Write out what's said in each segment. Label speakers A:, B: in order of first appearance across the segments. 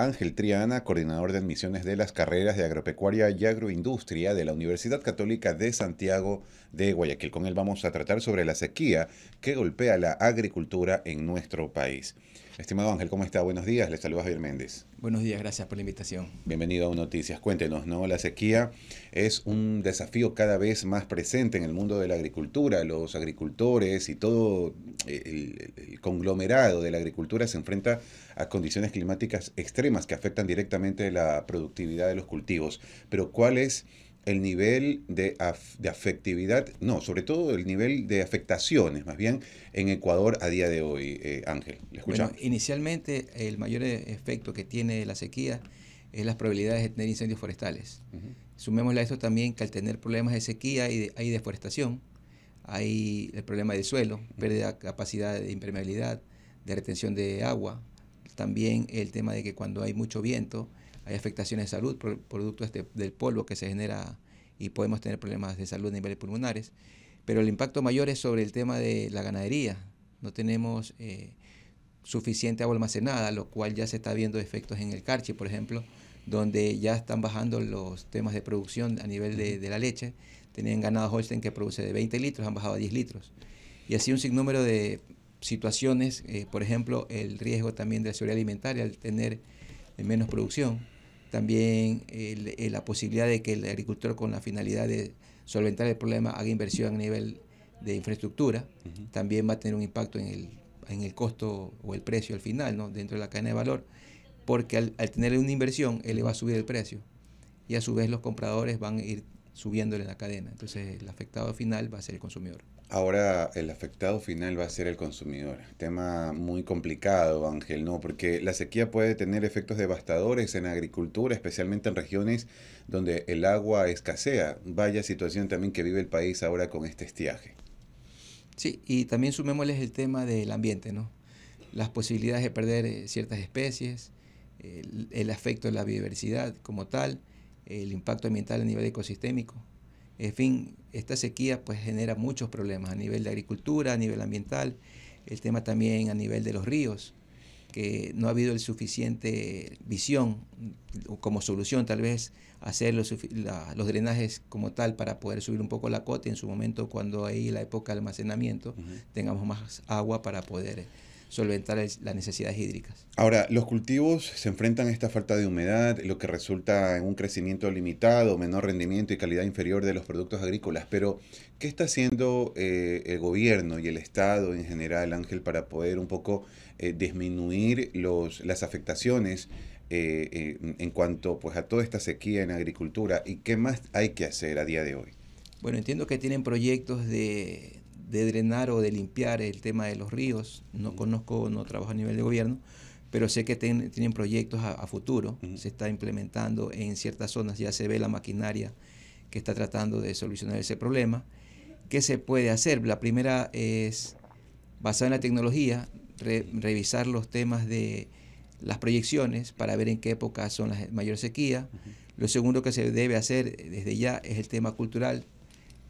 A: Ángel Triana, coordinador de admisiones de las carreras de agropecuaria y agroindustria de la Universidad Católica de Santiago de Guayaquil. Con él vamos a tratar sobre la sequía que golpea la agricultura en nuestro país. Estimado Ángel, ¿cómo está? Buenos días, le saluda Javier Méndez.
B: Buenos días, gracias por la invitación.
A: Bienvenido a Noticias. Cuéntenos, ¿no? La sequía es un desafío cada vez más presente en el mundo de la agricultura. Los agricultores y todo eh, el, el conglomerado de la agricultura se enfrenta a condiciones climáticas extremas que afectan directamente la productividad de los cultivos. Pero ¿cuál es el nivel de, afectividad, no, sobre todo el nivel de afectaciones, más bien, en Ecuador a día de hoy, eh, Ángel. ¿Le Bueno,
B: inicialmente, el mayor e, efecto que tiene la sequía es las probabilidades de tener incendios forestales. Sumémosle a esto también que al tener problemas de sequía hay deforestación, hay el problema del suelo, pérdida de capacidad de impermeabilidad, de retención de agua, también el tema de que cuando hay mucho viento, hay afectaciones de salud por, producto este, del polvo que se genera y podemos tener problemas de salud a niveles pulmonares. Pero el impacto mayor es sobre el tema de la ganadería. No tenemos eh, suficiente agua almacenada, lo cual ya se está viendo efectos en el carche por ejemplo, donde ya están bajando los temas de producción a nivel de, la leche. Tenían ganado Holstein que produce de 20 litros, han bajado a 10 litros. Y así un sinnúmero de situaciones, eh, por ejemplo, el riesgo también de la seguridad alimentaria al tener menos producción. También eh, la posibilidad de que el agricultor con la finalidad de solventar el problema haga inversión a nivel de infraestructura, también va a tener un impacto en el, costo o el precio al final, ¿no? dentro de la cadena de valor, porque al, tener una inversión, él le va a subir el precio y a su vez los compradores van a ir subiéndole en la cadena. Entonces el afectado final va a ser el consumidor.
A: Ahora el afectado final va a ser el consumidor. Tema muy complicado, Ángel, ¿no? Porque la sequía puede tener efectos devastadores en la agricultura, especialmente en regiones donde el agua escasea. Vaya situación también que vive el país ahora con este estiaje. Sí, y también sumémosles
B: el tema del ambiente, ¿no? Las posibilidades de perder eh, ciertas especies, el, efecto afecto la biodiversidad como tal, el impacto ambiental a nivel ecosistémico. En fin, esta sequía pues genera muchos problemas a nivel de agricultura, a nivel ambiental, el tema también a nivel de los ríos, que no ha habido el suficiente visión como solución, tal vez hacer los, drenajes como tal para poder subir un poco la cota en su momento cuando hay la época de almacenamiento tengamos más agua para poder solventar las necesidades hídricas.
A: Ahora, los cultivos se enfrentan a esta falta de humedad, lo que resulta en un crecimiento limitado, menor rendimiento y calidad inferior de los productos agrícolas. Pero, ¿qué está haciendo eh, el gobierno y el Estado en general, Ángel, para poder un poco eh, disminuir los, las afectaciones eh, en cuanto pues, a toda esta sequía en agricultura? ¿Y qué más hay que hacer a día de hoy?
B: Bueno, entiendo que tienen proyectos de, de drenar o de limpiar el tema de los ríos. No conozco, no trabajo a nivel de gobierno, pero sé que tienen proyectos a, futuro. Se está implementando en ciertas zonas, ya se ve la maquinaria que está tratando de solucionar ese problema. ¿Qué se puede hacer? La primera es, basada en la tecnología, revisar los temas de las proyecciones para ver en qué época son las mayores sequías. Lo segundo que se debe hacer desde ya es el tema cultural,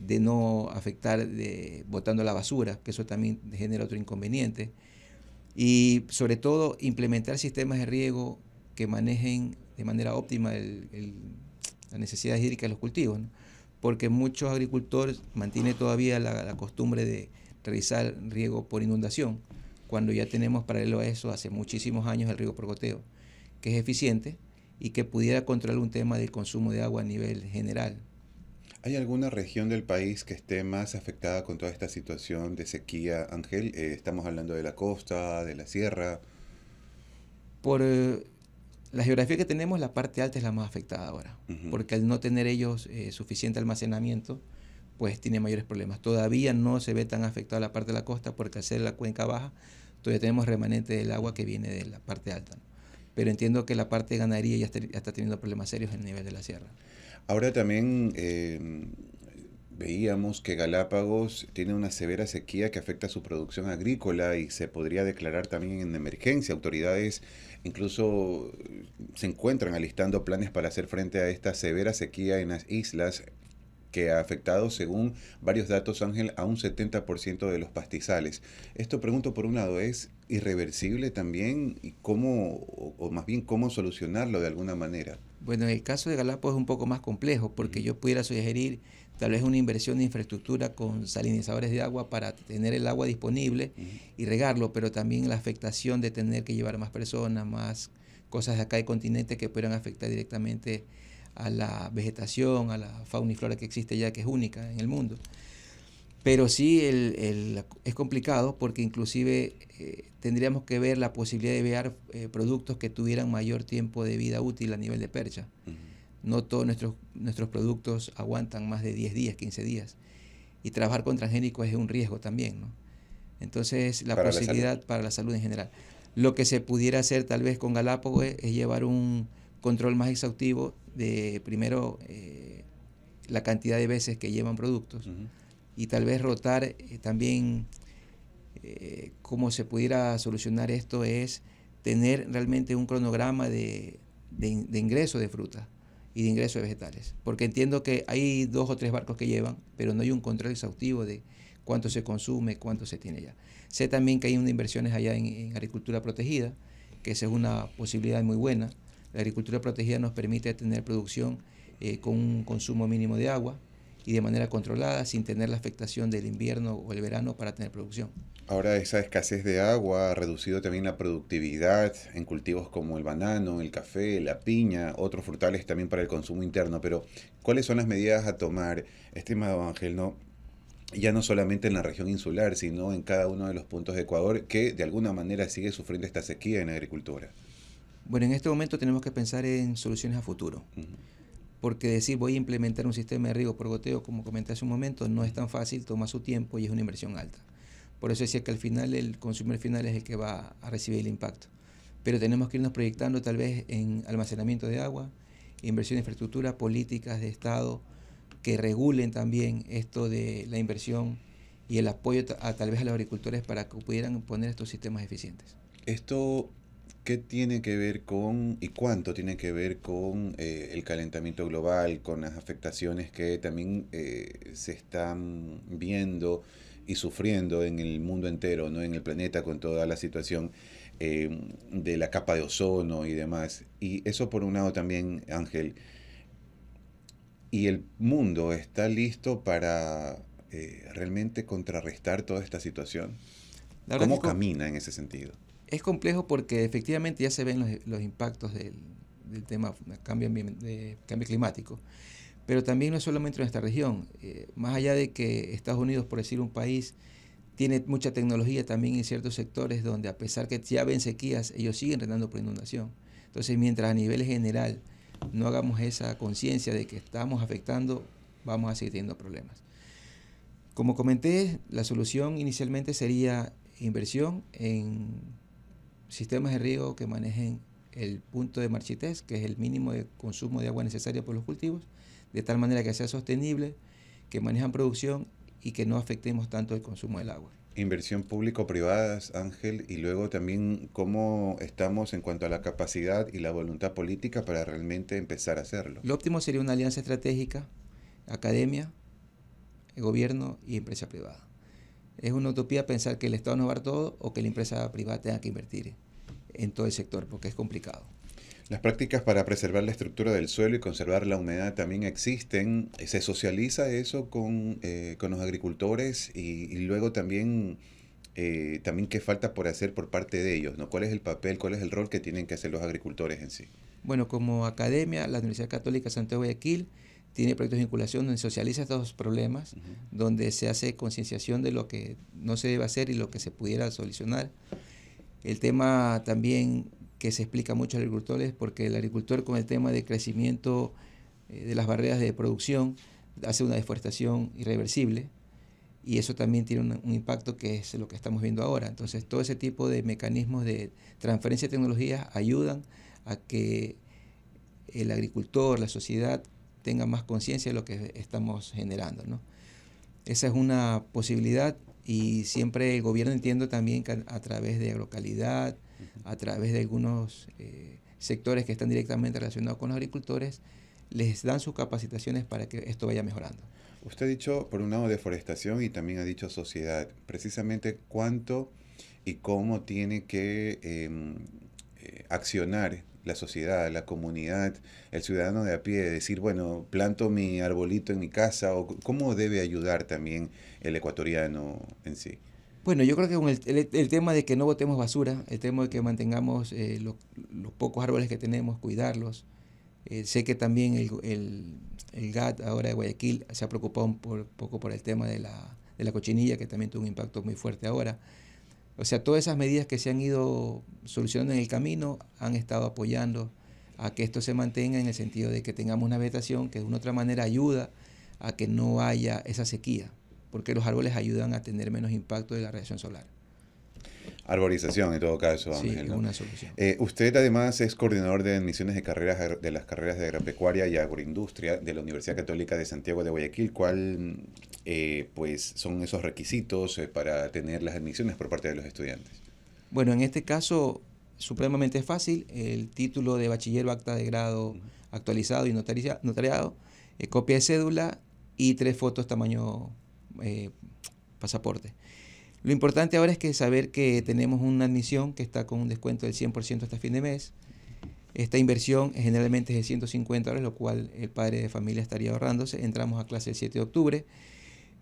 B: de no afectar de, botando la basura, que eso también genera otro inconveniente. Y sobre todo, implementar sistemas de riego que manejen de manera óptima la necesidad hídrica de los cultivos, porque muchos agricultores mantienen todavía la, costumbre de realizar riego por inundación, cuando ya tenemos paralelo a eso hace muchísimos años el riego por goteo, que es eficiente y que pudiera controlar un tema del consumo de agua a nivel general,
A: ¿Hay alguna región del país que esté más afectada con toda esta situación de sequía, Ángel? Eh, estamos hablando de la costa, de la sierra. Por eh,
B: la geografía que tenemos, la parte alta es la más afectada ahora, porque al no tener ellos eh, suficiente almacenamiento, pues tiene mayores problemas. Todavía no se ve tan afectada la parte de la costa, porque al ser la cuenca baja, todavía tenemos remanente del agua que viene de la parte alta pero entiendo que la parte de ganadería ya está, teniendo problemas serios en el nivel de la sierra.
A: Ahora también eh, veíamos que Galápagos tiene una severa sequía que afecta a su producción agrícola y se podría declarar también en emergencia. Autoridades incluso eh, se encuentran alistando planes para hacer frente a esta severa sequía en las islas que ha afectado, según varios datos, Ángel, a un 70% de los pastizales. Esto pregunto por un lado, ¿es irreversible también y cómo, o, más bien cómo solucionarlo de alguna manera?
B: Bueno, en el caso de Galapagos es un poco más complejo porque yo pudiera sugerir tal vez una inversión de infraestructura con salinizadores de agua para tener el agua disponible y regarlo, pero también la afectación de tener que llevar más personas, más cosas de acá de continente que puedan afectar directamente a la vegetación, a la fauna y flora que existe ya, que es única en el mundo. Pero sí es complicado porque inclusive eh, tendríamos que ver la posibilidad de ver eh, productos que tuvieran mayor tiempo de vida útil a nivel de percha. No todos nuestros, nuestros productos aguantan más de 10 días, 15 días. Y trabajar con transgénicos es un riesgo también. ¿no? Entonces la posibilidad para la salud en general. Lo que se pudiera hacer tal vez con Galápagos es, llevar un control más exhaustivo de primero eh, la cantidad de veces que llevan productos y tal vez rotar eh, también eh, cómo se pudiera solucionar esto es tener realmente un cronograma de, ingreso de fruta y de ingreso de vegetales. Porque entiendo que hay dos o tres barcos que llevan, pero no hay un control exhaustivo de cuánto se consume, cuánto se tiene ya. Sé también que hay unas inversiones allá en, agricultura protegida, que esa es una posibilidad muy buena. La agricultura protegida nos permite tener producción eh, con un consumo mínimo de agua, y de manera controlada, sin tener la afectación del invierno o el verano para tener producción.
A: Ahora esa escasez de agua ha reducido también la productividad en cultivos como el banano, el café, la piña, otros frutales también para el consumo interno. Pero, ¿cuáles son las medidas a tomar, estimado Ángel? No, ya no solamente en la región insular, sino en cada uno de los puntos de Ecuador que de alguna manera sigue sufriendo esta sequía en la agricultura. Bueno, en este momento
B: tenemos que pensar en soluciones a futuro porque decir voy a implementar un sistema de riego por goteo, como comenté hace un momento, no es tan fácil, toma su tiempo y es una inversión alta. Por eso decía que al final el consumidor final es el que va a recibir el impacto. Pero tenemos que irnos proyectando tal vez en almacenamiento de agua, inversión en infraestructura, políticas de Estado que regulen también esto de la inversión y el apoyo a, tal vez a los agricultores para que pudieran poner estos sistemas eficientes.
A: Esto ¿Qué tiene que ver con y cuánto tiene que ver con eh, el calentamiento global, con las afectaciones que también eh, se están viendo y sufriendo en el mundo entero, no en el planeta, con toda la situación eh, de la capa de ozono y demás? Y eso por un lado también, Ángel. Y el mundo está listo para realmente contrarrestar toda esta situación. ¿Cómo camina en ese sentido?
B: Es complejo porque efectivamente ya se ven los, impactos del, tema cambio, cambio climático, pero también no es solamente en nuestra región, eh, más allá de que Estados Unidos, por decir un país, tiene mucha tecnología también en ciertos sectores donde a pesar que ya ven sequías, ellos siguen renando por inundación. Entonces, mientras a nivel general no hagamos esa conciencia de que estamos afectando, vamos a seguir teniendo problemas. Como comenté, la solución inicialmente sería inversión en sistemas de riego que manejen el punto de marchitez, que es el mínimo de consumo de agua necesario por los cultivos, de tal manera que sea sostenible, que manejan producción y que no afectemos tanto el consumo del agua.
A: Inversión público-privada, Ángel, y luego también cómo estamos en cuanto a la capacidad y la voluntad política para realmente empezar a hacerlo.
B: Lo óptimo sería una alianza estratégica, academia, gobierno y empresa privada es una utopía pensar que el Estado no va a dar todo o que la empresa privada tenga que invertir en todo el sector, porque es complicado.
A: Las prácticas para preservar la estructura del suelo y conservar la humedad también existen. ¿Se socializa eso con, eh, los agricultores y, luego también, eh, también qué falta por hacer por parte de ellos? ¿no? ¿Cuál es el papel, cuál es el rol que tienen que hacer los agricultores en sí?
B: Bueno, como academia, la Universidad Católica Santiago de Aquil tiene proyectos de vinculación donde socializa estos problemas, donde se hace concienciación de lo que no se debe hacer y lo que se pudiera solucionar. El tema también que se explica mucho al agricultor es porque el agricultor con el tema de crecimiento eh, de las barreras de producción hace una deforestación irreversible y eso también tiene un, impacto que es lo que estamos viendo ahora. Entonces, todo ese tipo de mecanismos de transferencia de tecnologías ayudan a que el agricultor, la sociedad, tenga más conciencia de lo que estamos generando. Esa es una posibilidad y siempre el gobierno entiendo también que a través de agrocalidad, a través de algunos eh, sectores que están directamente relacionados con los agricultores, les dan sus capacitaciones para que esto vaya mejorando.
A: Usted ha dicho, por un lado, deforestación y también ha dicho sociedad. Precisamente cuánto y cómo tiene que em, eh, accionar la sociedad, la comunidad, el ciudadano de a pie, decir, bueno, planto mi arbolito en mi casa, o cómo debe ayudar también el ecuatoriano en sí? Bueno, yo creo que con el,
B: tema de que no botemos basura, el tema de que mantengamos eh, los pocos árboles que tenemos, cuidarlos. Eh, sé que también el, el, GAT ahora de Guayaquil se ha preocupado un poco por el tema de la, de la cochinilla, que también tuvo un impacto muy fuerte ahora. O sea, todas esas medidas que se han ido solucionando en el camino han estado apoyando a que esto se mantenga en el sentido de que tengamos una vegetación que de una otra manera ayuda a que no haya esa sequía, porque los árboles ayudan a tener menos impacto de la radiación solar.
A: Arborización, en todo caso, Sí, solución. Eh, usted además es coordinador de admisiones de carreras de las carreras de agropecuaria y agroindustria de la Universidad Católica de Santiago de Guayaquil. ¿Cuál eh, pues son esos requisitos eh, para tener las admisiones por parte de los estudiantes?
B: Bueno, en este caso supremamente fácil el título de bachiller acta de grado actualizado y notariado, copia de cédula y tres fotos tamaño pasaporte. Lo importante ahora es que saber que tenemos una admisión que está con un descuento del 100% hasta fin de mes. Esta inversión generalmente es de 150 dólares, lo cual el padre de familia estaría ahorrándose. Entramos a clase el 7 de octubre.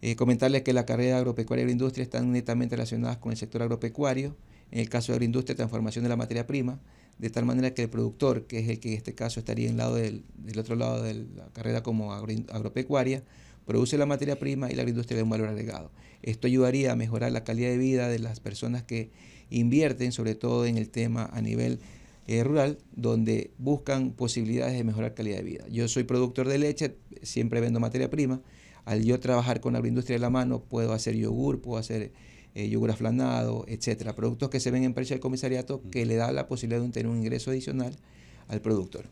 B: Eh, comentarles que la carrera agropecuaria y agroindustria están netamente relacionadas con el sector agropecuario. En el caso de agroindustria, transformación de la materia prima, de tal manera que el productor, que es el que en este caso estaría en lado del, otro lado de la carrera como agropecuaria, produce la materia prima y la agroindustria le da un valor agregado. Esto ayudaría a mejorar la calidad de vida de las personas que invierten, sobre todo en el tema a nivel eh, rural, donde buscan posibilidades de mejorar calidad de vida. Yo soy productor de leche, siempre vendo materia prima. Al yo trabajar con la agroindustria de la mano, puedo hacer yogur, puedo hacer eh, yogur aflanado, etcétera. Productos que se ven en precio del comisariato que le da la posibilidad de tener un ingreso adicional
A: al productor.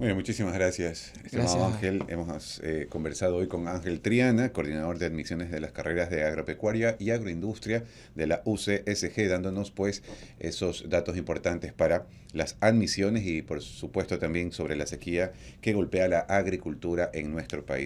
A: Bueno, muchísimas gracias, estimado Ángel. Hemos eh, conversado hoy con Ángel Triana, coordinador de admisiones de las carreras de agropecuaria y agroindustria de la UCSG, dándonos pues esos datos importantes para las admisiones y por supuesto también sobre la sequía que golpea la agricultura en nuestro país.